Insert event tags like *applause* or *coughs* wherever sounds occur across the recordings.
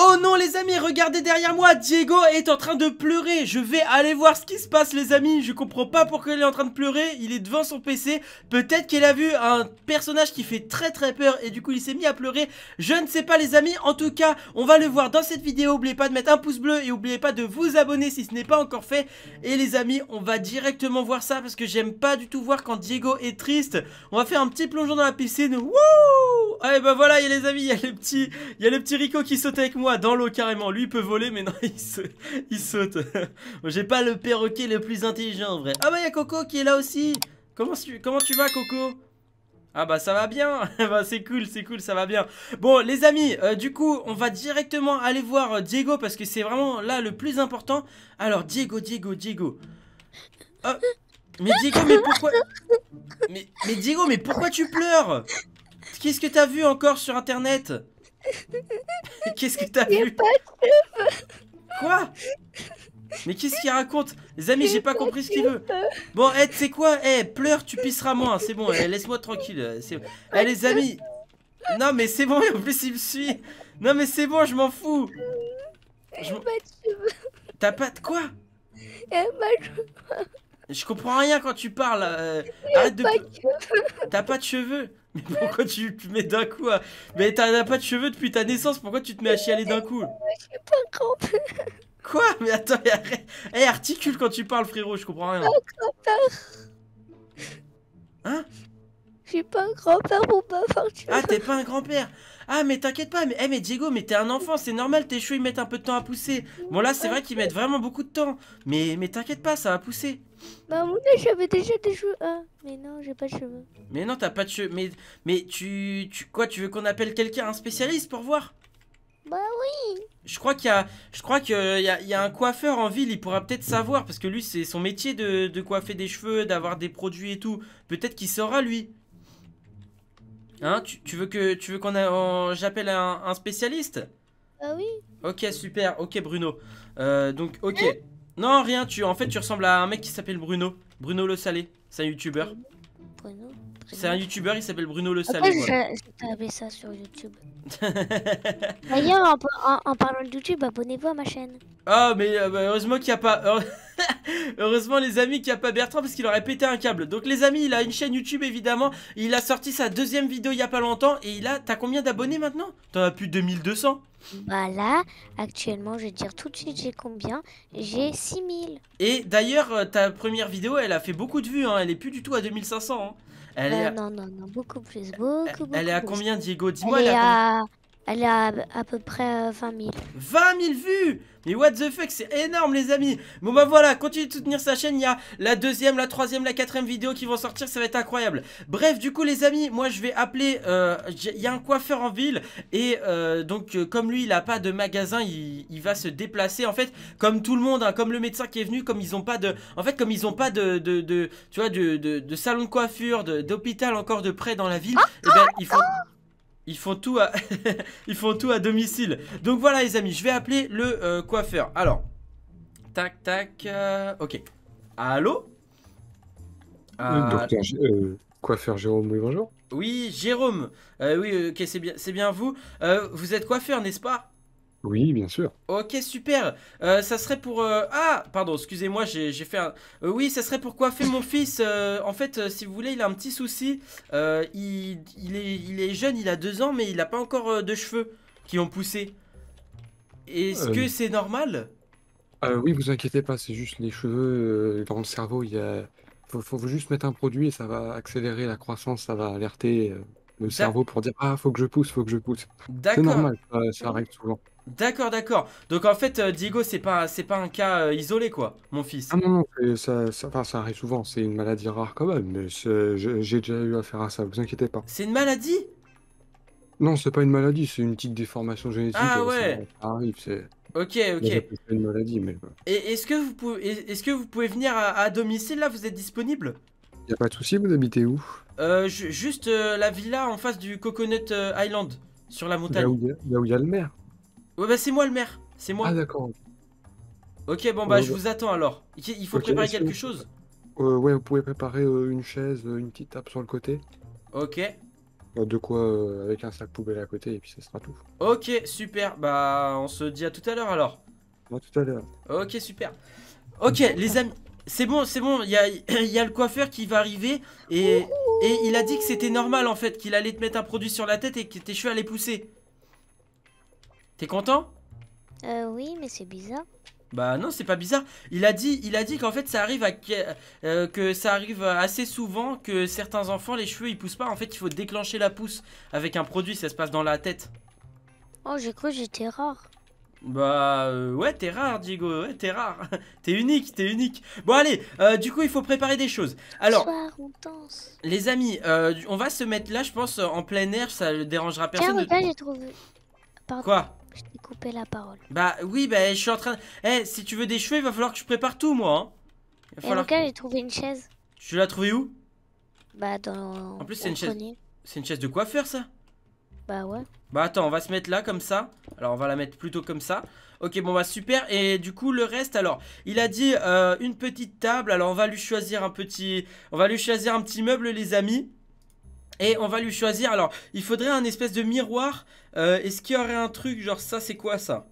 Oh non les amis, regardez derrière moi, Diego est en train de pleurer Je vais aller voir ce qui se passe les amis, je comprends pas pourquoi il est en train de pleurer Il est devant son PC, peut-être qu'il a vu un personnage qui fait très très peur et du coup il s'est mis à pleurer Je ne sais pas les amis, en tout cas on va le voir dans cette vidéo N'oubliez pas de mettre un pouce bleu et n'oubliez pas de vous abonner si ce n'est pas encore fait Et les amis, on va directement voir ça parce que j'aime pas du tout voir quand Diego est triste On va faire un petit plongeon dans la piscine, wouh ah eh et ben voilà les amis, il y a le petit, y a le petit Rico qui saute avec moi dans l'eau carrément. Lui il peut voler mais non *laughs* il, saute. *laughs* J'ai pas le perroquet le plus intelligent en vrai. Ah bah il y a Coco qui est là aussi. Comment tu, comment tu vas Coco ah bah ça va bien, *laughs* bah, c'est cool, c'est cool, ça va bien. Bon les amis, euh, du coup on va directement aller voir euh, Diego parce que c'est vraiment là le plus important. Alors Diego, Diego, Diego. Ah, mais Diego, mais pourquoi mais Diego, mais pourquoi tu pleures Qu'est-ce que t'as vu encore sur internet Qu'est-ce que t'as vu Quoi Mais qu'est-ce qu'il raconte Les amis, j'ai pas compris ce qu'il veut. Bon, eh, C'est quoi Eh, pleure, tu pisseras moins, c'est bon, eh, laisse-moi tranquille. Eh, eh les ah. amis Non, mais c'est bon, *laughs* en plus, il me suit Non, mais c'est bon, je m'en fous T'as pas de quoi je comprends rien quand tu parles. Euh, arrête de. *laughs* T'as pas de cheveux. Mais pourquoi tu te mets d'un coup à. Mais t'as pas de cheveux depuis ta naissance. Pourquoi tu te mets à chialer d'un coup Quoi Mais attends, arrête. Hey, eh, articule quand tu parles, frérot. Je comprends rien. Oh, pas un grand pas Ah, t'es pas un grand-père Ah, mais t'inquiète pas, mais, eh, mais Diego, mais t'es un enfant, c'est normal, tes cheveux ils mettent un peu de temps à pousser. Bon, là, c'est vrai qu'ils mettent vraiment beaucoup de temps, mais, mais t'inquiète pas, ça va pousser. Bah, j'avais déjà des cheveux. Hein. mais non, j'ai pas de cheveux. Mais non, t'as pas de cheveux. Mais, mais tu, tu. Quoi, tu veux qu'on appelle quelqu'un, un spécialiste pour voir bah oui. Je crois qu'il y a, je crois qu'il y y a un coiffeur en ville, il pourra peut-être savoir parce que lui c'est son métier de, de coiffer des cheveux, d'avoir des produits et tout. Peut-être qu'il saura lui. Hein tu, veux que tu veux qu'on a... j'appelle un, spécialiste Ah oui. Ok super. Ok Bruno. Euh, donc ok. non rien. Tu en fait tu ressembles à un mec qui s'appelle Bruno. Bruno le salé. C'est un youtubeur. Bruno. C'est un youtubeur, il s'appelle Bruno Le Salé. Après, j'ai ça sur YouTube. D'ailleurs, en, en, parlant de YouTube, abonnez-vous à ma chaîne. Ah, mais euh, bah, heureusement qu'il n'y a pas... *laughs* heureusement les amis qu'il n'y a pas Bertrand parce qu'il aurait pété un câble. Donc les amis, il a une chaîne YouTube évidemment. Il a sorti sa deuxième vidéo il n'y a pas longtemps. Et il a... T'as combien d'abonnés maintenant T'en as plus de 2200 bah là, actuellement, je vais dire tout de suite j'ai combien. J'ai 6000. Et d'ailleurs, euh, ta première vidéo, elle a fait beaucoup de vues. Hein. Elle est plus du tout à 2500. Hein. Elle bah, Non, non, non, beaucoup plus. Beaucoup, elle, beaucoup elle est à combien, Diego Dis-moi. Elle est à, peu près 20 000. 20 000 vues Mais what the fuck, c'est énorme les amis Bon bah voilà, continuez de soutenir sa chaîne, il y a la deuxième, la troisième, la quatrième vidéo qui vont sortir, ça va être incroyable. Bref, du coup les amis, moi je vais appeler, euh, il y a un coiffeur en ville, et euh, donc euh, comme lui il a pas de magasin, il, va se déplacer, en fait, comme tout le monde, hein, comme le médecin qui est venu, comme ils ont pas de, en fait comme ils ont pas de, de, tu vois, de, de, salon de coiffure, d'hôpital encore de près dans la ville, ah, eh ben, ah, il faut... Ah. Ils font tout à, *laughs* font tout à domicile. Donc voilà les amis, je vais appeler le euh, coiffeur. Alors, tac, tac, euh, ok. Allô euh, Docteur, coiffeur Jérôme, oui bonjour. Oui, Jérôme. oui, ok, c'est bien, c'est bien vous. vous êtes coiffeur, n'est-ce pas oui, bien sûr. Ok, super. Euh, ça serait pour... Euh, ah, pardon, excusez-moi, j'ai fait un... Euh, oui, ça serait pour coiffer mon fils. en fait, si vous voulez, il a un petit souci. Il, il, est, jeune, il a deux ans, mais il n'a pas encore de cheveux qui ont poussé. Est-ce que c'est normal Oui, vous inquiétez pas, c'est juste les cheveux dans le cerveau. Il faut, juste mettre un produit et ça va accélérer la croissance, ça va alerter le cerveau pour dire Ah, faut que je pousse, faut que je pousse. C'est normal, ça, arrive souvent. D'accord, d'accord. Donc en fait, euh, Diego, c'est pas, c'est pas un cas euh, isolé, quoi, mon fils. Ah non, non, ça, ça, arrive souvent. C'est une maladie rare quand même, mais j'ai déjà eu affaire à ça. Vous inquiétez pas. C'est une maladie Non, c'est pas une maladie. C'est une petite déformation génétique. Ah euh, ouais. Ça arrive, c'est. Ok, ok. Une maladie, mais. Et est-ce que vous pouvez, est-ce que vous pouvez venir à, domicile là Vous êtes disponible Y'a pas de souci. Vous habitez où Juste la villa en face du Coconut Island, sur la montagne. Là où il y, a, le maire. Ouais, bah c'est moi le maire. C'est moi. Ah, d'accord. Ok, bon, bah je bah. vous attends alors. Il faut préparer bah, quelque chose euh, Ouais, vous pouvez préparer euh, une chaise, euh, une petite table sur le côté. Ok. De quoi avec un sac poubelle à côté et puis ça sera tout. Ok, super. Bah, on se dit à tout à l'heure alors. À tout à l'heure. Ok, super. Ok, les amis. C'est bon, c'est bon, *coughs* il y a, le coiffeur qui va arriver et, et il a dit que c'était normal en fait, qu'il allait te mettre un produit sur la tête et que tes cheveux allaient pousser. T'es content Euh oui, mais c'est bizarre. Bah non, c'est pas bizarre. Il a dit, il a dit qu'en fait ça arrive à euh, que ça arrive assez souvent que certains enfants les cheveux ils poussent pas. En fait, il faut déclencher la pousse avec un produit, ça se passe dans la tête. Oh, j'ai cru que j'étais rare. Bah euh, ouais, t'es rare, Diego. Ouais, t'es rare. *laughs* t'es unique, t'es unique. Bon allez, euh, du coup il faut préparer des choses. Alors, on les amis, on va se mettre là, je pense, en plein air. Ça dérangera personne. Tiens, j'ai trouvé. Quoi couper la parole. Bah oui, bah je suis en train... Eh, si tu veux des cheveux, il va falloir que je prépare tout, moi. Hein. Il cas, j'ai trouvé une chaise. Tu l'as trouvée où Bah dans... En plus, c'est une chaise... C'est une chaise de coiffeur, ça Bah ouais. Bah attends, on va se mettre là, comme ça. Alors, on va la mettre plutôt comme ça. Ok, bon bah super. Et du coup, le reste, alors, il a dit euh, une petite table. Alors, on va lui choisir un petit... On va lui choisir un petit meuble, les amis. Et on va lui choisir, alors il faudrait un espèce de miroir, euh, est-ce qu'il y aurait un truc genre ça c'est quoi ça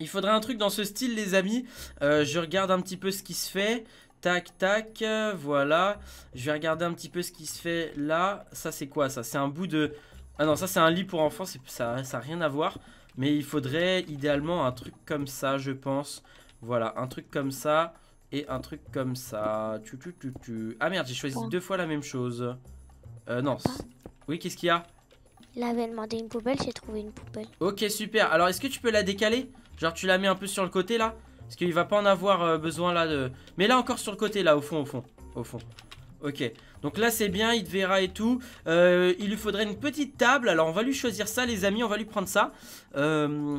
Il faudrait un truc dans ce style les amis, euh, je regarde un petit peu ce qui se fait, tac tac, voilà, je vais regarder un petit peu ce qui se fait là, ça c'est quoi ça C'est un bout de... Ah non ça c'est un lit pour enfants, ça n'a rien à voir, mais il faudrait idéalement un truc comme ça je pense, voilà, un truc comme ça et un truc comme ça, tu, tu, tu, tu. ah merde j'ai choisi deux fois la même chose. Euh, non. Oui, qu'est-ce qu'il y a Il avait demandé une poubelle, j'ai trouvé une poubelle. Ok, super. Alors, est-ce que tu peux la décaler Genre, tu la mets un peu sur le côté, là Parce qu'il va pas en avoir euh, besoin, là, de... Mais là, encore sur le côté, là, au fond, au fond, au fond. Ok, donc là c'est bien, il te verra et tout. Euh, il lui faudrait une petite table, alors on va lui choisir ça les amis, on va lui prendre ça. Euh,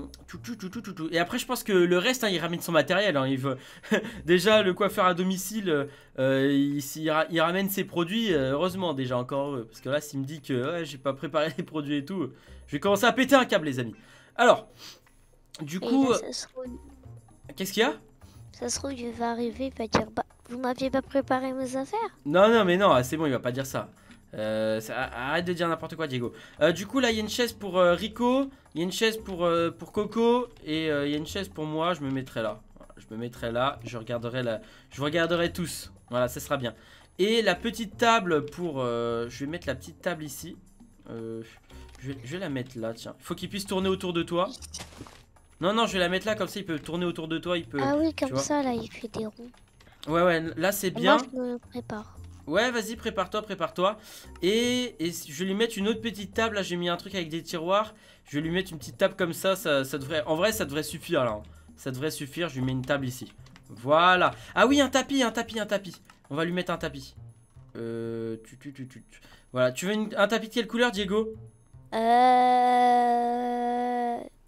et après je pense que le reste, hein, il ramène son matériel. Hein. il veut... *laughs* déjà le coiffeur à domicile, euh, il, ramène ses produits, heureusement déjà encore Parce que là s'il me dit que j'ai pas préparé *laughs* les produits et tout, je vais commencer à péter un câble les amis. Alors, du coup... Qu'est-ce qu'il y a Ça se trouve, je vais arriver, pas dire bah, vous m'aviez pas préparé mes affaires Non, non, mais non, ah, c'est bon, il va pas dire ça. Euh, arrête de dire n'importe quoi, Diego. Euh, du coup, là, il y a une chaise pour euh, Rico, il y a une chaise pour, pour Coco, et il y a une chaise pour moi, je me mettrai là. je me mettrai là, je regarderai la... Je regarderai tous. Voilà, ça sera bien. Et la petite table pour... je vais mettre la petite table ici. Je vais, je, la mettre là, tiens. Faut qu'il puisse tourner autour de toi. Non, non, je vais la mettre là, comme ça, il peut tourner autour de toi, il peut... Ah oui, comme ça, là, il fait des ronds. Ouais, ouais, là c'est bien. Ouais, vas-y, prépare-toi, prépare-toi. Et, je vais lui mettre une autre petite table. Là, j'ai mis un truc avec des tiroirs. Je vais lui mettre une petite table comme ça. ça, devrait... En vrai, ça devrait suffire là. Hein. Ça devrait suffire. Je lui mets une table ici. Voilà. Ah oui, un tapis, un tapis, un tapis. On va lui mettre un tapis. Euh. Tu, tu, tu, tu. Voilà. Tu veux un tapis de quelle couleur, Diego Euh.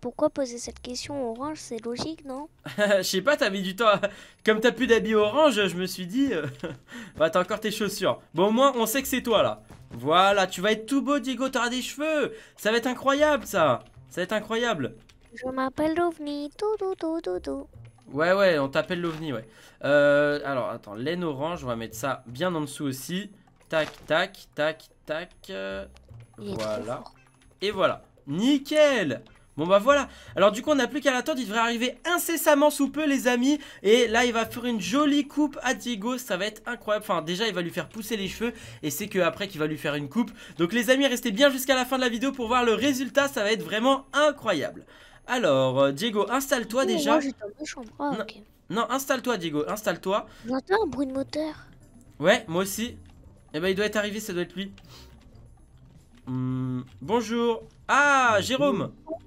Pourquoi poser cette question orange C'est logique, non *laughs* Je sais pas, t'as mis du temps. Comme t'as plus d'habits orange, je me suis dit. Euh, *laughs* bah, t'as encore tes chaussures. Bon, au moins, on sait que c'est toi là. Voilà, tu vas être tout beau, Diego. t'as des cheveux. Ça va être incroyable, ça. Ça va être incroyable. Je m'appelle l'OVNI. Tout, Ouais, ouais, on t'appelle l'OVNI, ouais. Euh, alors, attends, laine orange, on va mettre ça bien en dessous aussi. Tac, tac, tac, tac. voilà. Et voilà. Nickel Bon bah voilà, alors du coup on n'a plus qu'à l'attendre, il devrait arriver incessamment sous peu les amis Et là il va faire une jolie coupe à Diego, ça va être incroyable Enfin déjà il va lui faire pousser les cheveux et c'est que après qu'il va lui faire une coupe Donc les amis restez bien jusqu'à la fin de la vidéo pour voir le résultat, ça va être vraiment incroyable Alors euh, Diego installe-toi oh, déjà ah, Non, installe-toi Diego, installe-toi J'entends un bruit de moteur Ouais moi aussi, et eh ben il doit être arrivé, ça doit être lui hmm, bonjour. Ah, Jérôme. Oh,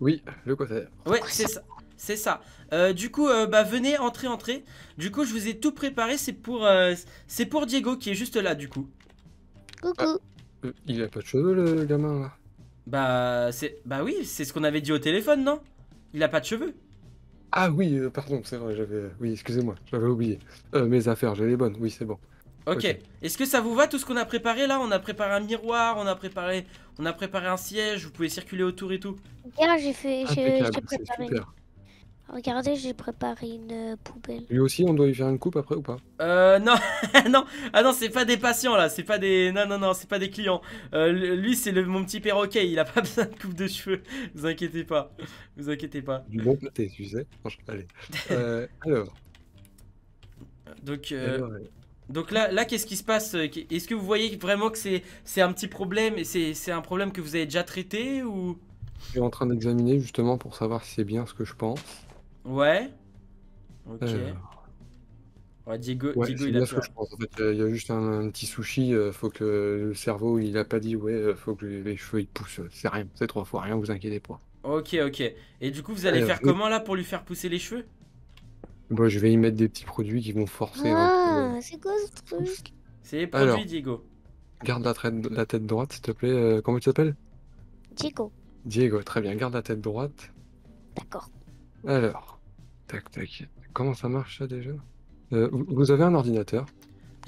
oui, le côté. Ouais, c'est ça. C'est ça. Euh, du coup, euh, bah, venez, entrez, entrez. Du coup, je vous ai tout préparé. C'est pour, euh, c'est pour Diego qui est juste là, du coup. Coucou. Ah, il a pas de cheveux, le gamin, là. Bah, bah oui, c'est ce qu'on avait dit au téléphone, non Il a pas de cheveux. Ah oui, pardon, c'est vrai, j'avais, oui, excusez-moi, j'avais oublié. mes affaires, j'ai les bonnes, oui, c'est bon. Ok. Est-ce que ça vous va tout ce qu'on a préparé là On a préparé un miroir, on a préparé, on a préparé un siège. Vous pouvez circuler autour et tout. j'ai fait, préparé. Regardez, j'ai préparé une euh, poubelle. Lui aussi, on doit lui faire une coupe après ou pas Euh, non, *laughs* non, ah non, c'est pas des patients là, c'est pas des, non, non, non, c'est pas des clients. Euh, lui, c'est mon petit perroquet, il a pas *laughs* besoin de coupe de cheveux. Vous inquiétez pas, vous inquiétez pas. Du bon côté, tu sais. Allez. *laughs* Euh, alors. Donc. Euh... Donc là, là qu'est-ce qui se passe euh, Est-ce que vous voyez vraiment que c'est un petit problème et c'est un problème que vous avez déjà traité ou Je suis en train d'examiner justement pour savoir si c'est bien ce que je pense. Ouais. Ok. Euh. Ouais, Diego, ouais, il bien a ce que je pense. En fait, il y a juste un, petit sushi. Euh, faut que le cerveau, il a pas dit ouais, faut que les cheveux ils poussent. C'est rien, c'est trois fois rien. Vous inquiétez pas. Ok, ok. Et du coup, vous allez faire comment là pour lui faire pousser les cheveux Bon, bah, je vais y mettre des petits produits qui vont forcer. Ah, c'est quoi ce truc C'est les produits, Diego. Garde la, la tête droite, s'il te plaît. Euh, comment tu t'appelles Diego. Diego, très bien. Garde la tête droite. D'accord. Alors, tac, tac. Comment ça marche ça déjà euh, Vous avez un ordinateur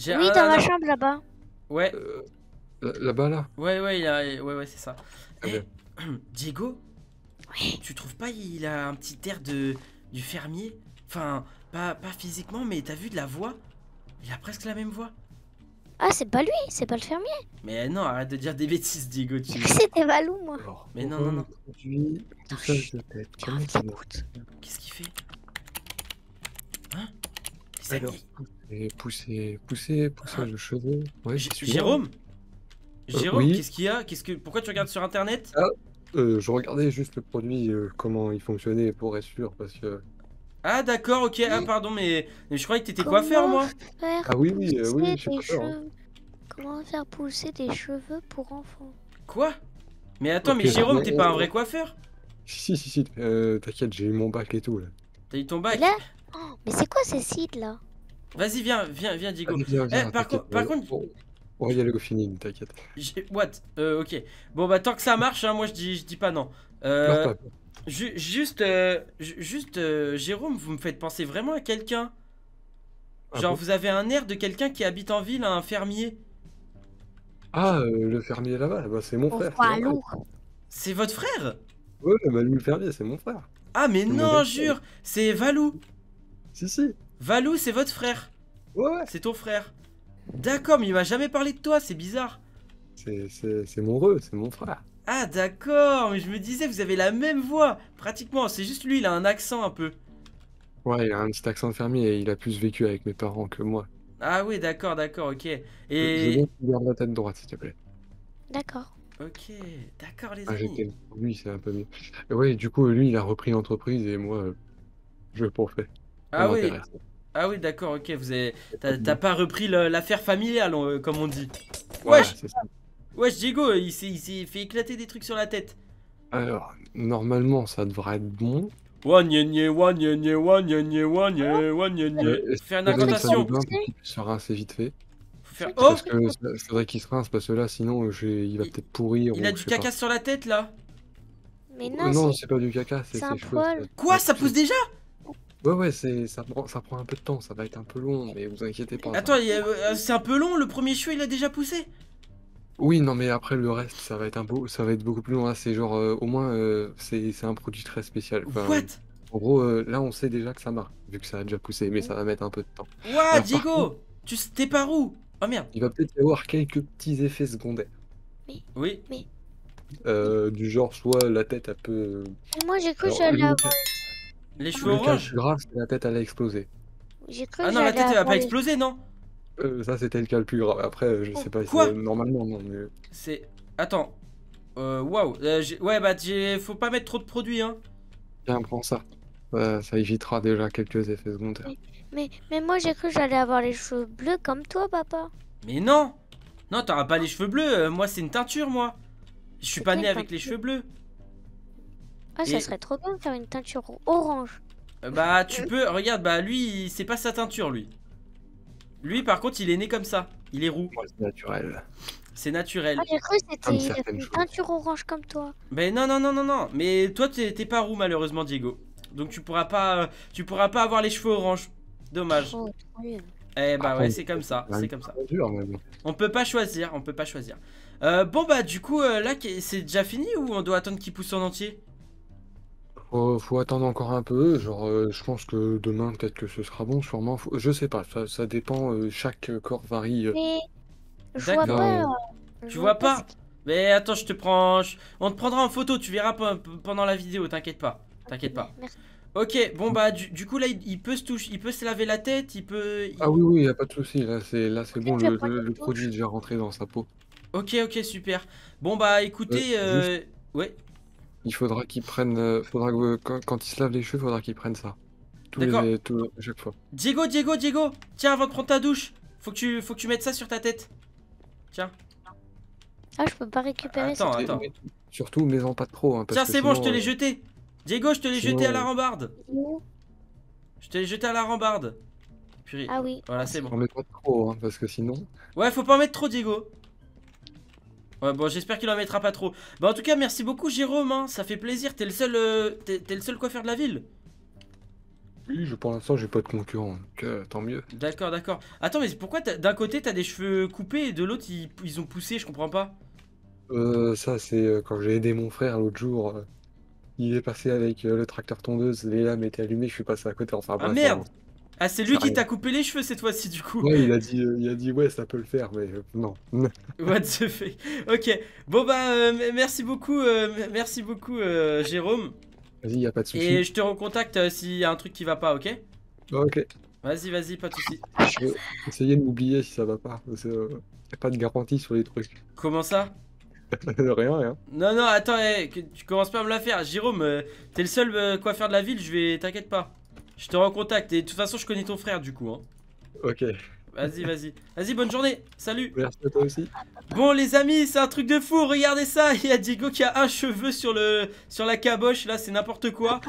Oui, dans ma chambre là-bas. Ouais. Euh, là-bas là Ouais, ouais, il ouais, ouais, c'est ça. Eh eh, ben. *clears throat* Diego Tu trouves pas il a un petit air de du fermier Enfin, pas, pas physiquement, mais t'as vu de la voix Il a presque la même voix. Ah, c'est pas lui, c'est pas le fermier. Mais non, arrête de dire des bêtises, Diego. *laughs* C'était Valou, moi. mais non, non, non. Ah, qu'est-ce qu'il fait Hein Alors, Pousser, pousser, pousser le Ouais, Jérôme euh, Jérôme, qu'est-ce qu'il y a Qu'est-ce que Pourquoi tu regardes sur internet ah, euh, Je regardais juste le produit, euh, comment il fonctionnait pour être sûr, parce que ah d'accord, ok, ah pardon, mais, je croyais que t'étais coiffeur moi Ah oui, oui, euh, oui, je suis coiffeur. Hein. Comment faire pousser des cheveux pour enfants Quoi Mais attends, mais Jérôme, t'es pas un euh, vrai coiffeur Si, si, si, euh, t'inquiète, j'ai eu mon bac et tout là. T'as eu ton bac oh, Mais c'est quoi ces sites là Vas-y, viens, viens, viens, Digo. Allez, eh, par, contre par contre... Oh, On, oh, il va y aller au fining t'inquiète. What euh, Ok. Bon, bah tant que ça marche, hein, moi je dis, je dis pas non. Euh juste, euh, juste euh, Jérôme, vous me faites penser vraiment à quelqu'un. Ah Genre, vous avez un air de quelqu'un qui habite en ville, un fermier. Ah, euh, le fermier là-bas, bah, c'est mon frère. C'est votre frère Ouais, bah, le fermier, c'est mon frère. Ah, mais non, jure, c'est Valou. Si, si. Valou, c'est votre frère. Ouais, C'est ton frère. D'accord, mais il m'a jamais parlé de toi, c'est bizarre. C'est mon c'est mon frère. Ah d'accord, mais je me disais, vous avez la même voix, pratiquement, c'est juste lui, il a un accent un peu. Ouais, il a un petit accent fermier et il a plus vécu avec mes parents que moi. Ah oui, d'accord, d'accord, ok. Et... Je, vais la tête droite, s'il te plaît. D'accord. Ok, d'accord les ah, amis. lui, c'est un peu mieux. ouais, du coup, lui, il a repris l'entreprise et moi, euh, je pourfais. ah oui. Ah oui, d'accord, ok. Vous avez... T'as pas repris l'affaire familiale, euh, comme on dit. Ouais, c'est ça. Wesh, Diego, il s'est fait éclater des trucs sur la tête. Alors, normalement, ça devrait être bon. Faire une incantation. Se assez vite fait. Faire... Oh parce que ça, vrai faudrait qu'il se rince parce que là, sinon, euh, il va peut-être pourrir. Il a du caca sur la tête là. Mais euh, non, non c'est pas du caca, c'est un poil. Quoi, ça pousse déjà Ouais, ouais, ça prend, ça prend un peu de temps, ça va être un peu long, mais vous inquiétez pas. Attends, euh, c'est un peu long, le premier chou, il a déjà poussé oui, non, mais après le reste, ça va être un beau, ça va être beaucoup plus loin c'est genre, euh, au moins, euh, c'est un produit très spécial. en gros, euh, là, on sait déjà que ça marche, vu que ça a déjà poussé, mais ça va mettre un peu de temps. Ouah, Diego Tu t'es par où Oh merde il va peut-être avoir quelques petits effets secondaires, Oui, Euh, du genre soit la tête un peu. Moi, j'ai cru que les ah. cheveux le la tête elle a explosé. Ah non, la tête elle va pas exploser, non euh, ça, c'était le cas le plus grave. Après, je sais pas si normalement, non, mais. C'est. Attends. Euh, waouh. Euh, ouais, bah, faut pas mettre trop de produits, hein. Tiens, prends ça. ça évitera déjà quelques effets secondaires. Mais, mais, moi, j'ai cru que j'allais avoir les cheveux bleus comme toi, papa. Mais non Non, t'auras pas les cheveux bleus. moi, c'est une teinture, moi. Je suis pas né avec les cheveux bleus. Ah, ça serait trop bien de faire une teinture orange. Bah, tu peux. Regarde, bah, lui, c'est pas sa teinture, lui. Lui, par contre, il est né comme ça. Il est roux. c'est naturel. C'est naturel. j'ai ah, cru c'était une peinture orange comme toi. Mais ben non, non, non, non, non. Mais toi, t'es pas roux, malheureusement, Diego. Donc tu pourras pas, euh, tu pourras pas avoir les cheveux orange. Dommage. Oh, eh bah ah, ouais, c'est comme ça, c'est comme ça. On peut pas choisir, on peut pas choisir. Euh, bon bah du coup euh, là c'est déjà fini ou on doit attendre qu'il pousse en entier faut, faut attendre encore un peu. Genre, euh, je pense que demain, peut-être que ce sera bon, sûrement. Je sais pas, ça, dépend. Euh, chaque euh, corps varie. Tu vois pas Mais attends, je te prends. On te prendra en photo, tu verras pendant la vidéo, t'inquiète pas. T'inquiète pas. Ok, bon bah du, coup là il, peut se toucher, il peut se laver la tête, il peut. Ah oui, oui, y a pas de souci. Là, c'est là, c'est bon. Le, produit est déjà rentré dans sa peau. Ok ok super. Bon bah écoutez, ouais il faudra qu'ils prennent. Euh, faudra euh, quand, ils se lavent les cheveux, faudra qu'ils prennent ça. Tous les, chaque fois. Diego, Diego, Diego Tiens, avant de prendre ta douche, faut que tu, faut que tu mettes ça sur ta tête. Tiens. Ah, je peux pas récupérer Attends, attends. Surtout, mets-en pas trop. Hein, parce Tiens, c'est bon, je te l'ai euh, jeté. Diego, je te l'ai jeté à la rambarde. Je te l'ai jeté à la rambarde. Ah oui. Voilà, c'est bon. Faut pas en mettre trop, hein, parce que sinon. Ouais, faut pas en mettre trop, Diego. Ouais, bon, j'espère qu'il en mettra pas trop. Bah, en tout cas, merci beaucoup, Jérôme. Hein. Ça fait plaisir. T'es le seul, euh, le seul coiffeur de la ville. Oui, je, pour l'instant, j'ai pas de concurrent. Euh, tant mieux. D'accord, d'accord. Attends, mais pourquoi d'un côté t'as des cheveux coupés et de l'autre ils, ils, ont poussé Je comprends pas. Euh, ça, c'est euh, quand j'ai aidé mon frère l'autre jour. il est passé avec le tracteur tondeuse, les lames étaient allumées, je suis passé à côté. en ah merde hein. Ah, c'est lui qui t'a coupé les cheveux cette fois-ci, du coup. Ouais, il a dit, euh, il a dit ouais, ça peut le faire, mais euh, non. *laughs* What the fuck. Ok. Bon bah, euh, merci beaucoup, merci beaucoup, Jérôme. Vas-y, y'a pas de soucis. Et je te recontacte s'il y a un truc qui va pas, ok Ok. Vas-y, vas-y, pas de soucis. Je vais essayer de m'oublier si ça va pas. Il pas de garantie sur les trucs. Comment ça *laughs* rien, rien. Non, non, attends, eh, tu commences pas à me la faire. Jérôme, t'es le seul coiffeur de la ville, je vais. T'inquiète pas. Je te contact Et de toute façon, je connais ton frère du coup. Hein. Ok. Vas-y, vas-y. Vas-y, bonne journée. Salut. Merci à toi aussi. Bon, les amis, c'est un truc de fou. Regardez ça. *laughs* Il y a Diego qui a un cheveu sur, le... sur la caboche. Là, c'est n'importe quoi.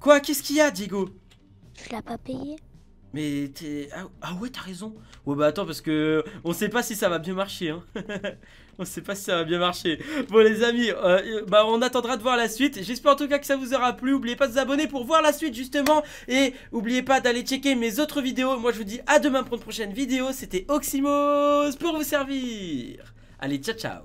Quoi Qu'est-ce qu'il y a, Diego Tu l'as pas payé mais t'es... Ah, ah, ouais, t'as raison. Ouais, bah attends, parce que on sait pas si ça va bien marcher. Hein. *laughs* *laughs* On sait pas si ça va bien marcher. Bon les amis, euh, euh, bah on attendra de voir la suite. J'espère en tout cas que ça vous aura plu. N'oubliez pas de vous abonner pour voir la suite justement. Et n'oubliez pas d'aller checker mes autres vidéos. Moi je vous dis à demain pour une prochaine vidéo. C'était Oxymos pour vous servir. Allez, ciao ciao